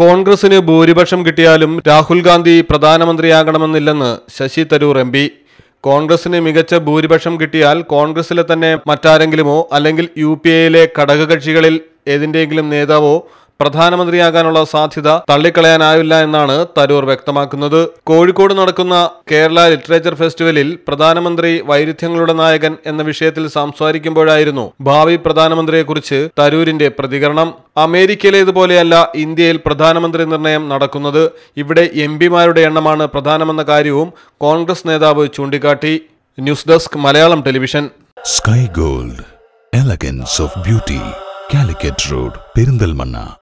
കോൺഗ്രസിന് ഭൂരിപക്ഷം കിട്ടിയാലും രാഹുൽ ഗാന്ധി പ്രധാനമന്ത്രിയാകണമെന്നില്ലെന്ന് ശശി തരൂർ എം പി കോൺഗ്രസിന് മികച്ച ഭൂരിപക്ഷം കിട്ടിയാൽ കോൺഗ്രസിലെ തന്നെ മറ്റാരെങ്കിലുമോ അല്ലെങ്കിൽ യു പി എയിലെ ഘടകകക്ഷികളിൽ ഏതിൻ്റെയെങ്കിലും നേതാവോ പ്രധാനമന്ത്രിയാകാനുള്ള സാധ്യത തള്ളിക്കളയാനാവില്ല എന്നാണ് തരൂർ വ്യക്തമാക്കുന്നത് കോഴിക്കോട് നടക്കുന്ന കേരള ലിറ്ററേച്ചർ ഫെസ്റ്റിവലിൽ പ്രധാനമന്ത്രി വൈരുദ്ധ്യങ്ങളുടെ നായകൻ എന്ന വിഷയത്തിൽ സംസാരിക്കുമ്പോഴായിരുന്നു ഭാവി പ്രധാനമന്ത്രിയെക്കുറിച്ച് തരൂരിന്റെ പ്രതികരണം അമേരിക്കയിലേതുപോലെയല്ല ഇന്ത്യയിൽ പ്രധാനമന്ത്രി നിർണയം നടക്കുന്നത് ഇവിടെ എം പിമാരുടെ എണ്ണമാണ് പ്രധാനമെന്ന കാര്യവും കോൺഗ്രസ് നേതാവ് ചൂണ്ടിക്കാട്ടി news desk Malayalam television sky gold elegance of beauty Calicut road Perinthalmanna